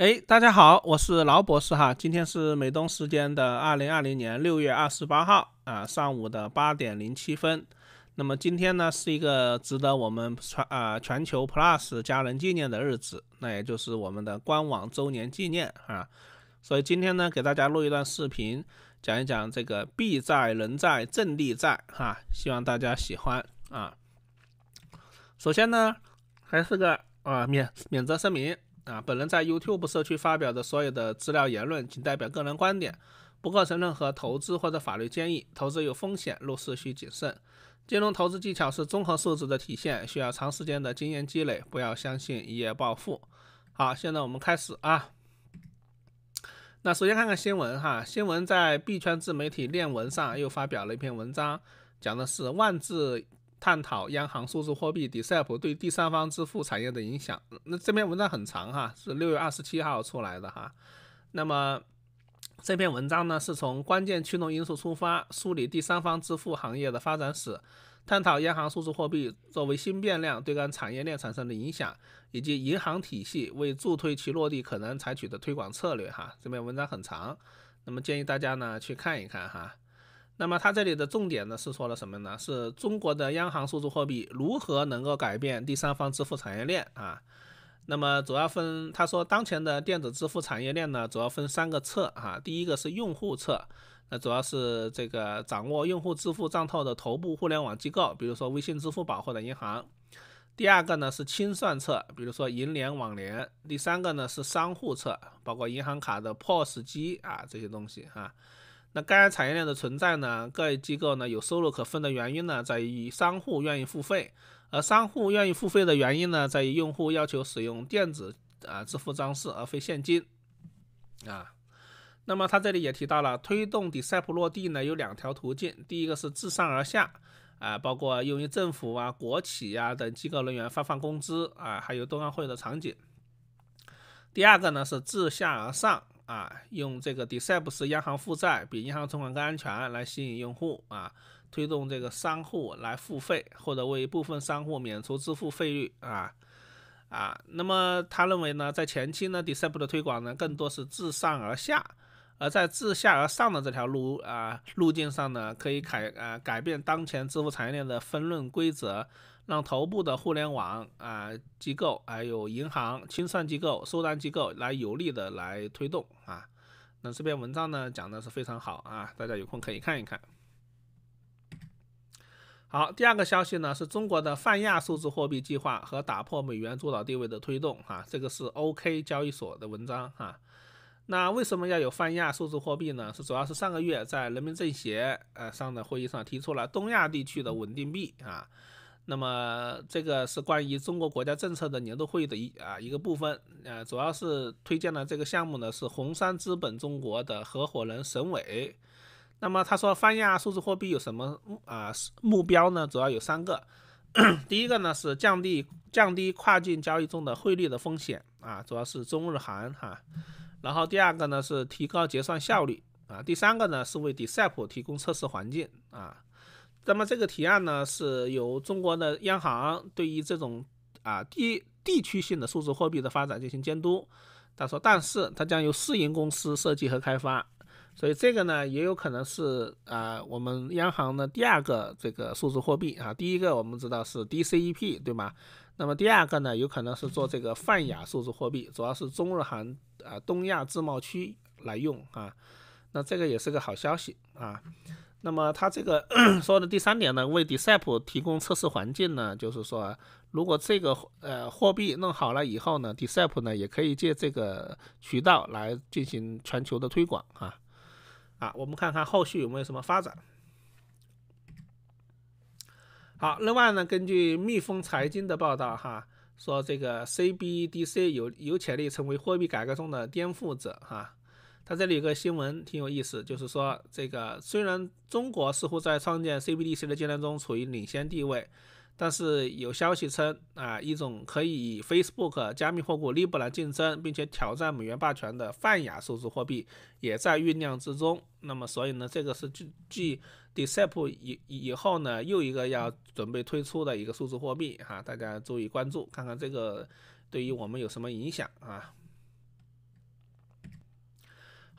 哎，大家好，我是劳博士哈。今天是美东时间的二零二零年六月二十八号啊，上午的八点零七分。那么今天呢，是一个值得我们全啊全球 Plus 家人纪念的日子，那也就是我们的官网周年纪念啊。所以今天呢，给大家录一段视频，讲一讲这个币在人在阵地在哈，希望大家喜欢啊。首先呢，还是个啊免免责声明。啊，本人在 YouTube 社区发表的所有的资料言论，仅代表个人观点，不构成任何投资或者法律建议。投资有风险，入市需谨慎。金融投资技巧是综合素质的体现，需要长时间的经验积累。不要相信一夜暴富。好，现在我们开始啊。那首先看看新闻哈。新闻在币圈自媒体链文上又发表了一篇文章，讲的是万字。探讨央行数字货币 DCEP 对第三方支付产业的影响。那这篇文章很长哈，是六月二十七号出来的哈。那么这篇文章呢，是从关键驱动因素出发，梳理第三方支付行业的发展史，探讨央行数字货币作为新变量对该产业链产生的影响，以及银行体系为助推其落地可能采取的推广策略哈。这篇文章很长，那么建议大家呢去看一看哈。那么他这里的重点呢是说了什么呢？是中国的央行数字货币如何能够改变第三方支付产业链啊？那么主要分，他说当前的电子支付产业链呢主要分三个侧啊，第一个是用户侧，那主要是这个掌握用户支付账套的头部互联网机构，比如说微信、支付宝或者银行。第二个呢是清算侧，比如说银联、网联。第三个呢是商户侧，包括银行卡的 POS 机啊这些东西啊。那该产业链的存在呢？各机构呢有收入可分的原因呢，在于商户愿意付费，而商户愿意付费的原因呢，在于用户要求使用电子啊支付方式而非现金啊。那么他这里也提到了推动 d e c i p 落地呢，有两条途径，第一个是自上而下啊，包括用于政府啊、国企呀等机构人员发放工资啊，还有冬奥会的场景。第二个呢是自下而上。啊，用这个 d e e p t 是央行负债，比银行存款更安全，来吸引用户啊，推动这个商户来付费，或者为部分商户免除支付费率啊啊。那么他认为呢，在前期呢 d e c e p t 的推广呢，更多是自上而下，而在自下而上的这条路啊路径上呢，可以改啊改变当前支付产业链的分论规则。让头部的互联网啊机构，还有银行、清算机构、收单机构来有力的来推动啊。那这篇文章呢讲的是非常好啊，大家有空可以看一看。好，第二个消息呢是中国的泛亚数字货币计划和打破美元主导地位的推动啊。这个是 OK 交易所的文章啊。那为什么要有泛亚数字货币呢？是主要是上个月在人民政协呃上的会议上提出了东亚地区的稳定币啊。那么这个是关于中国国家政策的年度会议的一啊一个部分，呃，主要是推荐了这个项目呢，是红杉资本中国的合伙人沈伟。那么他说，泛亚数字货币有什么啊目标呢？主要有三个，第一个呢是降低降低跨境交易中的汇率的风险啊，主要是中日韩哈，然后第二个呢是提高结算效率啊，第三个呢是为 d e p t 提供测试环境啊。那么这个提案呢，是由中国的央行对于这种啊地地区性的数字货币的发展进行监督。他说，但是它将由私营公司设计和开发，所以这个呢也有可能是啊我们央行的第二个这个数字货币啊。第一个我们知道是 DCEP 对吗？那么第二个呢，有可能是做这个泛亚数字货币，主要是中日韩啊东亚自贸区来用啊。那这个也是个好消息啊。那么他这个 说的第三点呢，为 d e s e p 提供测试环境呢，就是说，如果这个呃货币弄好了以后呢 d e s e p 呢也可以借这个渠道来进行全球的推广啊啊，我们看看后续有没有什么发展。好，另外呢，根据蜜蜂财经的报道哈，说这个 CBDC 有有潜力成为货币改革中的颠覆者哈。它这里有个新闻挺有意思，就是说这个虽然中国似乎在创建 CBDC 的阶段中处于领先地位，但是有消息称啊，一种可以以 Facebook 加密货库 Libra 竞争，并且挑战美元霸权的泛亚数字货币也在酝酿之中。那么，所以呢，这个是继 d e p i 以以后呢，又一个要准备推出的一个数字货币啊，大家注意关注，看看这个对于我们有什么影响啊。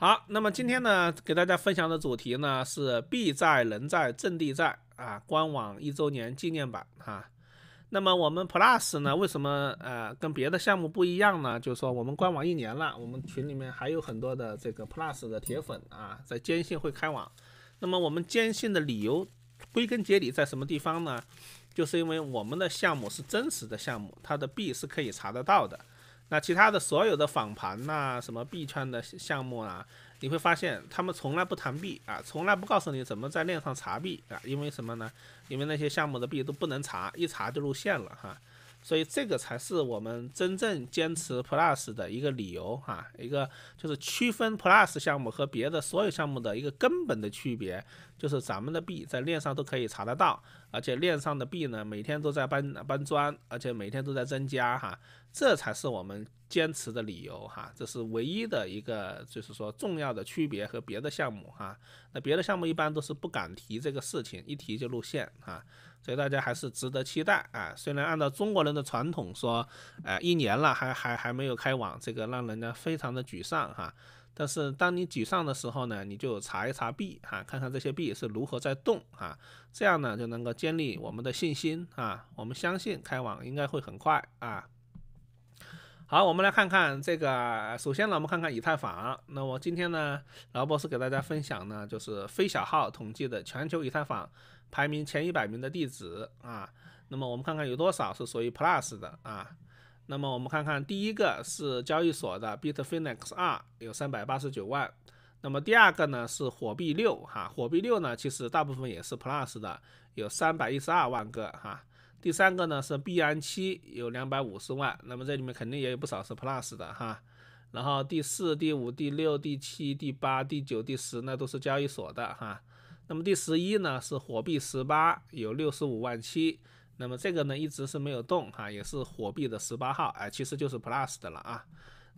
好，那么今天呢，给大家分享的主题呢是币在人在阵地在啊，官网一周年纪念版啊。那么我们 Plus 呢，为什么呃跟别的项目不一样呢？就是说我们官网一年了，我们群里面还有很多的这个 Plus 的铁粉啊，在坚信会开网。那么我们坚信的理由，归根结底在什么地方呢？就是因为我们的项目是真实的项目，它的币是可以查得到的。那其他的所有的访谈呐，什么币圈的项目啊，你会发现他们从来不谈币啊，从来不告诉你怎么在链上查币啊，因为什么呢？因为那些项目的币都不能查，一查就露馅了哈。所以这个才是我们真正坚持 Plus 的一个理由哈，一个就是区分 Plus 项目和别的所有项目的一个根本的区别。就是咱们的币在链上都可以查得到，而且链上的币呢每天都在搬搬砖，而且每天都在增加哈，这才是我们坚持的理由哈，这是唯一的一个就是说重要的区别和别的项目哈。那别的项目一般都是不敢提这个事情，一提就露馅啊，所以大家还是值得期待啊。虽然按照中国人的传统说，呃，一年了还还还没有开网，这个让人家非常的沮丧哈。但是当你沮丧的时候呢，你就查一查币啊，看看这些币是如何在动啊，这样呢就能够建立我们的信心啊，我们相信开网应该会很快啊。好，我们来看看这个，首先呢，我们看看以太坊。那我今天呢，劳博士给大家分享呢，就是非小号统计的全球以太坊排名前一百名的地址啊。那么我们看看有多少是属于 Plus 的啊。那么我们看看，第一个是交易所的 Bitfinex 二，有三百八十九万。那么第二个呢是火币六，哈，火币六呢其实大部分也是 Plus 的，有三百一十二万个，哈。第三个呢是币安七，有两百五十万。那么这里面肯定也有不少是 Plus 的，哈。然后第四、第五、第六、第七、第八、第九、第十，那都是交易所的，哈。那么第十一呢是火币十八，有六十五万七。那么这个呢一直是没有动哈，也是火币的十八号哎，其实就是 Plus 的了啊。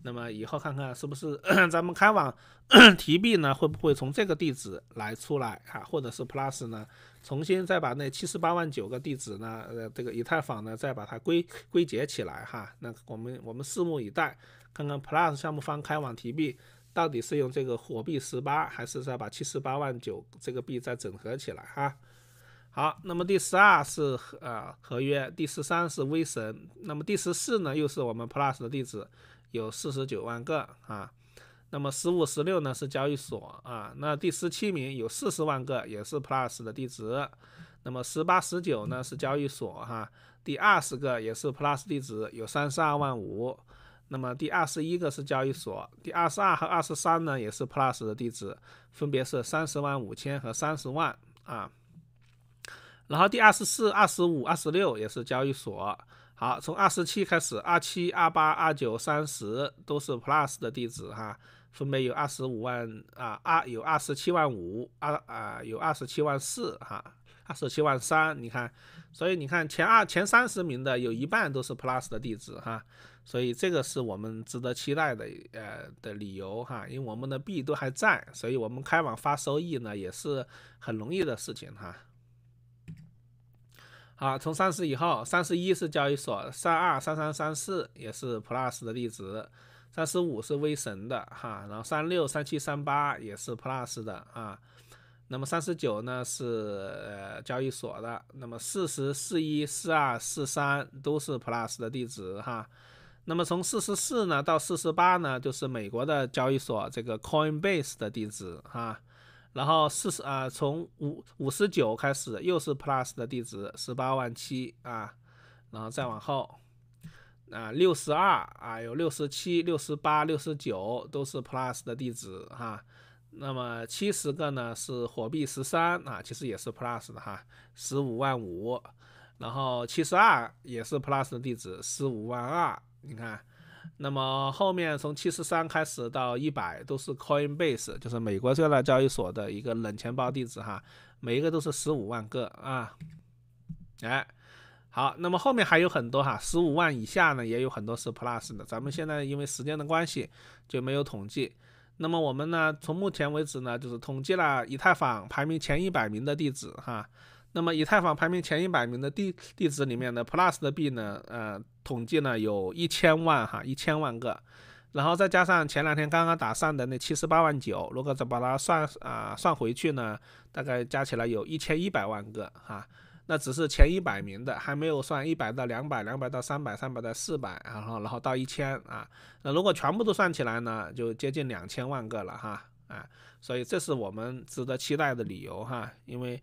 那么以后看看是不是 咱们开网 提币呢，会不会从这个地址来出来啊，或者是 Plus 呢？重新再把那七十八万九个地址呢，呃，这个以太坊呢再把它归归结起来哈。那我们我们拭目以待，看看 Plus 项目方开网提币到底是用这个火币十八，还是再把七十八万九这个币再整合起来哈。好，那么第十二是合呃合约，第十三是威神，那么第十四呢又是我们 plus 的地址，有四十九万个啊。那么十五、十六呢是交易所啊。那第十七名有四十万个，也是 plus 的地址。那么十八、十九呢是交易所哈。第二十个也是 plus 地址，有三十二万五。那么第二十一个是交易所，第二十二和二十三呢也是 plus 的地址，分别是三十万五千和三十万啊。然后第二十四、二十五、二十六也是交易所。好，从二十七开始，二七、二八、二九、三十都是 Plus 的地址哈。分别有二十五万啊，二有二十七万五，二啊有二十七万四哈，二十七万三。你看，所以你看前二前三十名的有一半都是 Plus 的地址哈。所以这个是我们值得期待的呃的理由哈，因为我们的币都还在，所以我们开网发收益呢也是很容易的事情哈。啊，从三十以后，三十一是交易所，三二、三三、三四也是 plus 的地址，三十五是威神的哈，然后三六、三七、三八也是 plus 的啊，那么三十九呢是交易所的，那么四十四一、四二、四三都是 plus 的地址哈，那么从四十四呢到四十八呢就是美国的交易所这个 coinbase 的地址哈。然后四十啊，从五五十九开始又是 plus 的地址，十八万七啊，然后再往后啊，六十二啊，有六十七、六十八、六十九都是 plus 的地址哈。那么七十个呢是火币十三啊，其实也是 plus 的哈，十五万五，然后七十二也是 plus 的地址，十五万二，你看。那么后面从七十三开始到一百都是 Coinbase，就是美国最大交易所的一个冷钱包地址哈，每一个都是十五万个啊，哎，好，那么后面还有很多哈，十五万以下呢也有很多是 Plus 的，咱们现在因为时间的关系就没有统计。那么我们呢，从目前为止呢，就是统计了以太坊排名前一百名的地址哈。那么以太坊排名前一百名的地地址里面的 Plus 的币呢，呃，统计呢有一千万哈，一千万个，然后再加上前两天刚刚打上的那七十八万九，如果再把它算啊算回去呢，大概加起来有一千一百万个哈，那只是前一百名的，还没有算一百到两百，两百到三百，三百到四百，然后然后到一千啊，那如果全部都算起来呢，就接近两千万个了哈啊，所以这是我们值得期待的理由哈，因为。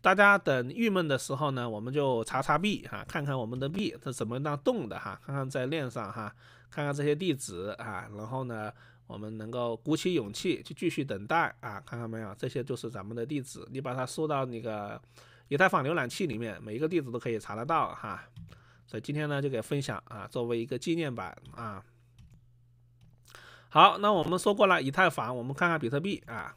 大家等郁闷的时候呢，我们就查查币哈，看看我们的币它怎么样动的哈，看看在链上哈，看看这些地址啊，然后呢，我们能够鼓起勇气去继续等待啊，看看没有，这些就是咱们的地址，你把它输到那个以太坊浏览器里面，每一个地址都可以查得到哈。所以今天呢就给分享啊，作为一个纪念版啊。好，那我们说过了以太坊，我们看看比特币啊。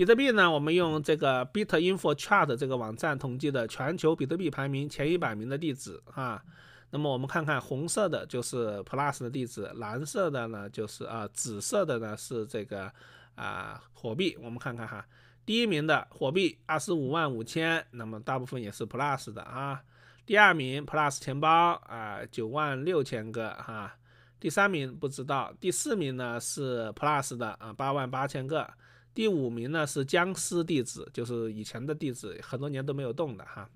比特币呢，我们用这个 BitInfoChart 这个网站统计的全球比特币排名前一百名的地址啊。那么我们看看红色的就是 Plus 的地址，蓝色的呢就是啊紫色的呢是这个啊火币。我们看看哈，第一名的火币二十五万五千，那么大部分也是 Plus 的啊。第二名 Plus 钱包啊九万六千个啊。第三名不知道，第四名呢是 Plus 的啊八万八千个。第五名呢是僵尸地址，就是以前的地址，很多年都没有动的哈。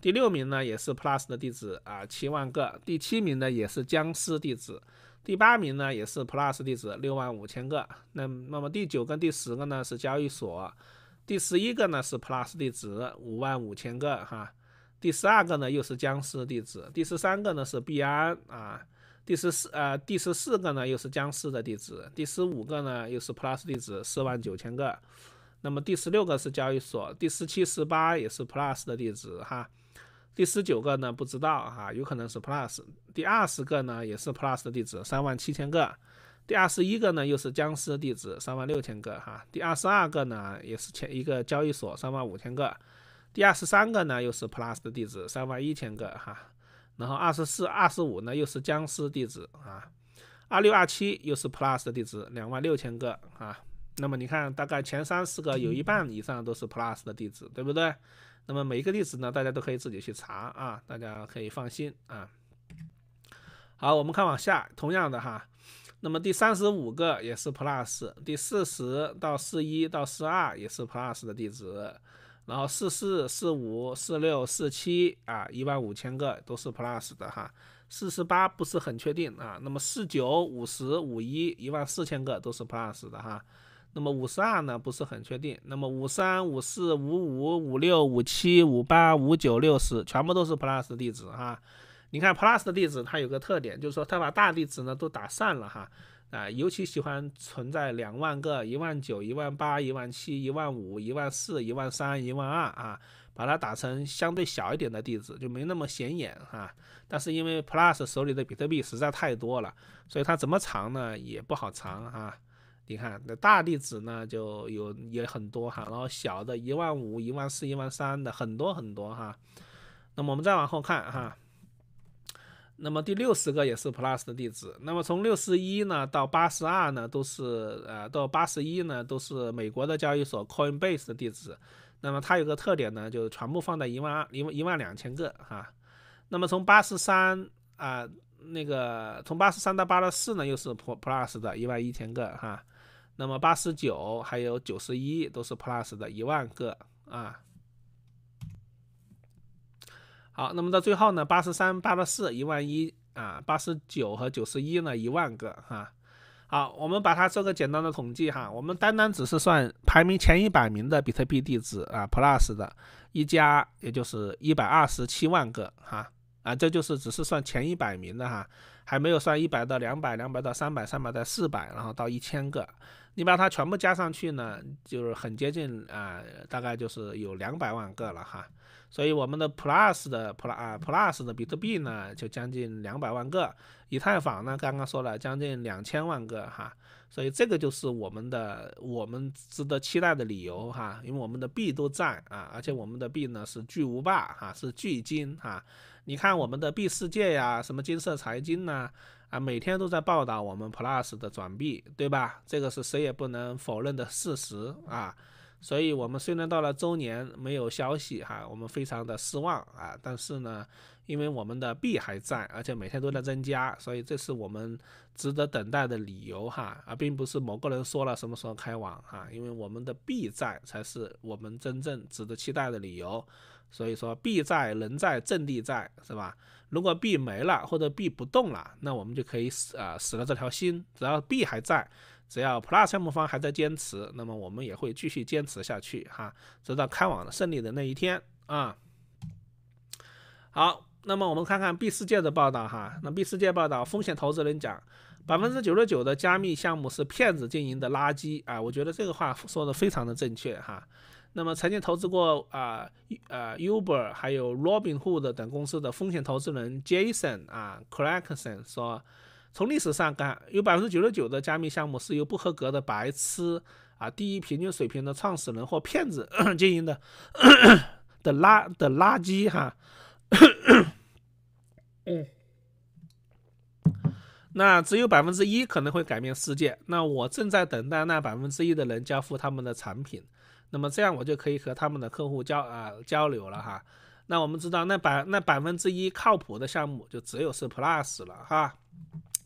第六名呢也是 Plus 的地址啊，七万个。第七名呢也是僵尸地址。第八名呢也是 Plus 地址，六万五千个。那那么第九跟第十个呢是交易所。第十一个呢是 Plus 地址，五万五千个哈。第十二个呢又是僵尸地址。第十三个呢是币安啊。第十四，呃，第十四个呢又是僵尸的地址，第十五个呢又是 plus 地址，四万九千个。那么第十六个是交易所，第十七、十八也是 plus 的地址哈。第十九个呢不知道哈，有可能是 plus。第二十个呢也是 plus 的地址，三万七千个。第二十一个呢又是僵尸的地址，三万六千个哈。第二十二个呢也是前一个交易所，三万五千个。第二十三个呢又是 plus 的地址，三万一千个哈。然后二十四、二十五呢，又是僵尸地址啊，二六、二七又是 plus 的地址，两万六千个啊。那么你看，大概前三四个有一半以上都是 plus 的地址，对不对？那么每一个地址呢，大家都可以自己去查啊，大家可以放心啊。好，我们看往下，同样的哈，那么第三十五个也是 plus，第四十到四一到四二也是 plus 的地址。然后四四四五四六四七啊，一万五千个都是 plus 的哈。四十八不是很确定啊。那么四九五十五一一万四千个都是 plus 的哈。那么五十二呢不是很确定。那么五三五四五五五六五七五八五九六十全部都是 plus 地址哈。你看 plus 的地址它有个特点，就是说它把大地址呢都打散了哈。啊，尤其喜欢存在两万个、一万九、一万八、一万七、一万五、一万四、一万三、一万二啊，把它打成相对小一点的地址，就没那么显眼哈。但是因为 Plus 手里的比特币实在太多了，所以它怎么藏呢也不好藏哈。你看那大地址呢就有也很多哈，然后小的一万五、一万四、一万三的很多很多哈。那么我们再往后看哈。那么第六十个也是 Plus 的地址，那么从六十一呢到八十二呢都是，呃，到八十一呢都是美国的交易所 Coinbase 的地址，那么它有个特点呢，就是全部放在一万二，一一万两千个哈，那么从八十三啊，那个从八十三到八十四呢又是 Plus 的，一万一千个哈，那么八十九还有九十一都是 Plus 的一万个啊。好，那么到最后呢？八十三、八十四、一万一啊，八十九和九十一呢，一万个哈。好，我们把它做个简单的统计哈。我们单单只是算排名前一百名的比特币地址啊，plus 的一加，也就是一百二十七万个哈啊，这就是只是算前一百名的哈，还没有算一百到两百、两百到三百、三百到四百，然后到一千个。你把它全部加上去呢，就是很接近啊，大概就是有两百万个了哈。所以我们的 Plus 的 Plus 啊 Plus 的比特币呢，就将近两百万个。以太坊呢，刚刚说了将近两千万个哈。所以这个就是我们的我们值得期待的理由哈，因为我们的币都在啊，而且我们的币呢是巨无霸哈，是巨金哈。你看我们的币世界呀，什么金色财经呐，啊，每天都在报道我们 Plus 的转币，对吧？这个是谁也不能否认的事实啊。所以，我们虽然到了周年没有消息哈，我们非常的失望啊。但是呢，因为我们的币还在，而且每天都在增加，所以这是我们值得等待的理由哈。啊，并不是某个人说了什么时候开网哈，因为我们的币在，才是我们真正值得期待的理由。所以说币在人在阵地在是吧？如果币没了或者币不动了，那我们就可以死啊死了这条心。只要币还在，只要 Plus 项目方还在坚持，那么我们也会继续坚持下去哈，直到开网胜利的那一天啊。好，那么我们看看 B 世界的报道哈。那 B 世界报道，风险投资人讲，百分之九十九的加密项目是骗子经营的垃圾啊。我觉得这个话说的非常的正确哈。那么，曾经投资过啊，呃，Uber 还有 Robinhood 等公司的风险投资人 Jason 啊 c r a c k s o n 说，从历史上看，有百分之九十九的加密项目是由不合格的白痴啊，低于平均水平的创始人或骗子经营的 的垃的垃圾哈。那只有百分之一可能会改变世界。那我正在等待那百分之一的人交付他们的产品。那么这样我就可以和他们的客户交啊交流了哈。那我们知道，那百那百分之一靠谱的项目就只有是 Plus 了哈，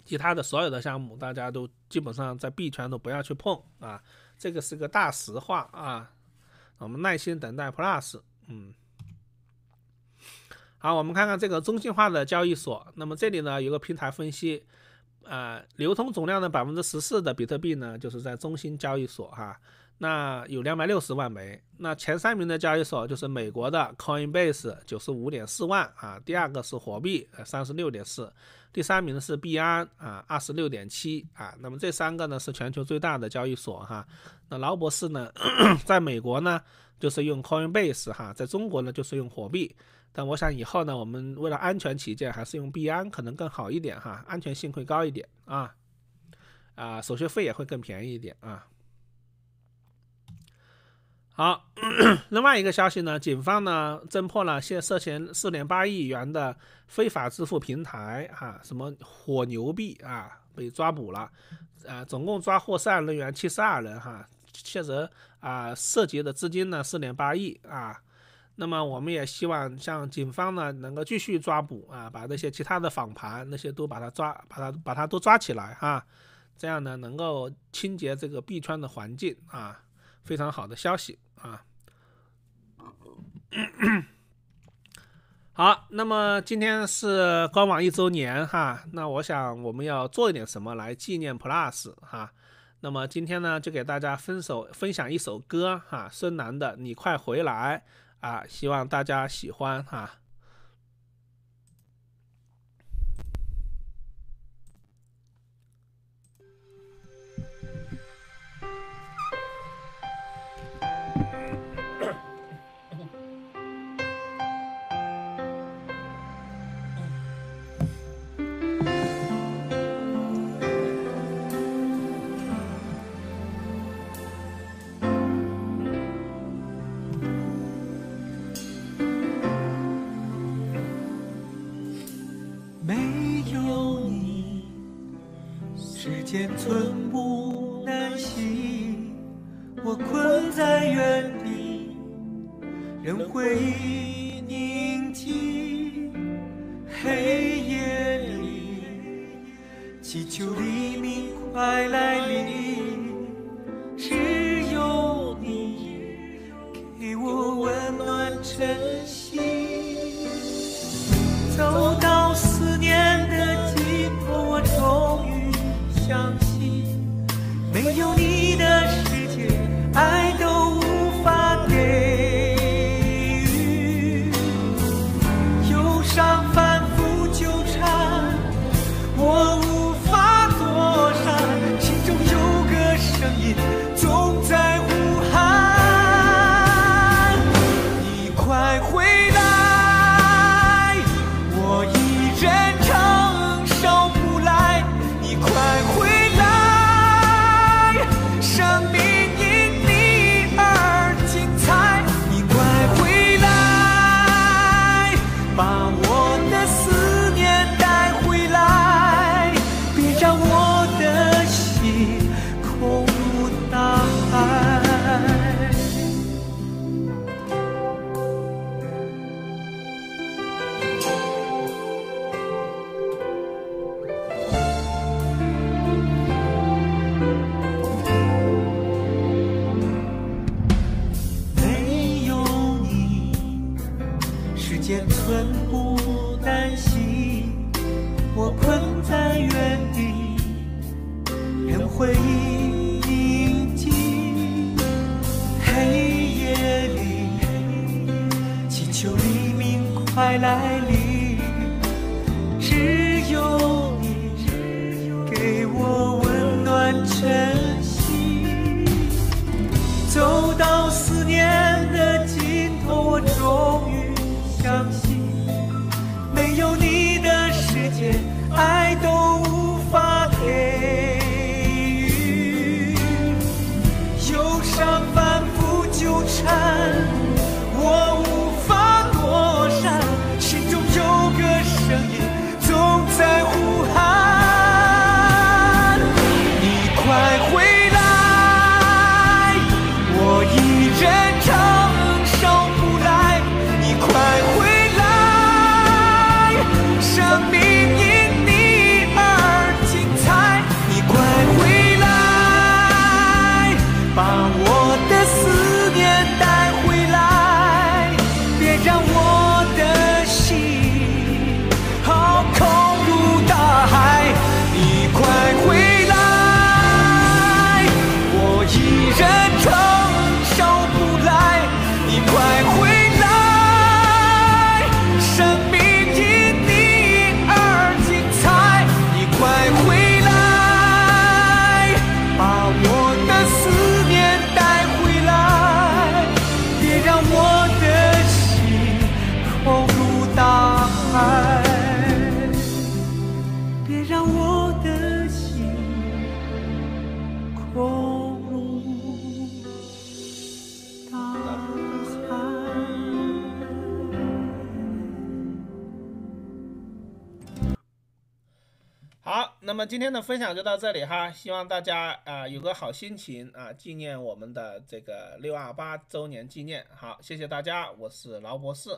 其他的所有的项目大家都基本上在币圈都不要去碰啊，这个是个大实话啊。我们耐心等待 Plus，嗯。好，我们看看这个中心化的交易所。那么这里呢有个平台分析，啊，流通总量的百分之十四的比特币呢就是在中心交易所哈。那有两百六十万枚，那前三名的交易所就是美国的 Coinbase 九十五点四万啊，第二个是火币三十六点四，第三名是币安啊二十六点七啊，那么这三个呢是全球最大的交易所哈。那劳博士呢，在美国呢就是用 Coinbase 哈，在中国呢就是用火币，但我想以后呢，我们为了安全起见，还是用币安可能更好一点哈，安全性会高一点啊，啊，手续费也会更便宜一点啊。好，另外一个消息呢，警方呢侦破了现涉嫌四点八亿元的非法支付平台哈，什么火牛币啊，被抓捕了，呃，总共抓获涉案人员七十二人哈，确实啊，涉及的资金呢四点八亿啊，那么我们也希望像警方呢能够继续抓捕啊，把那些其他的访盘那些都把它抓，把它把它都抓起来哈，这样呢能够清洁这个币圈的环境啊。非常好的消息啊！好，那么今天是官网一周年哈，那我想我们要做一点什么来纪念 Plus 哈。那么今天呢，就给大家分首分享一首歌哈，孙楠的《你快回来》啊，希望大家喜欢哈。into 有你。来来。那今天的分享就到这里哈，希望大家啊有个好心情啊，纪念我们的这个六二八周年纪念。好，谢谢大家，我是劳博士。